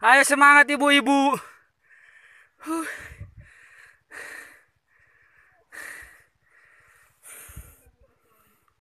Ayo semangat ibu-ibu. Huh.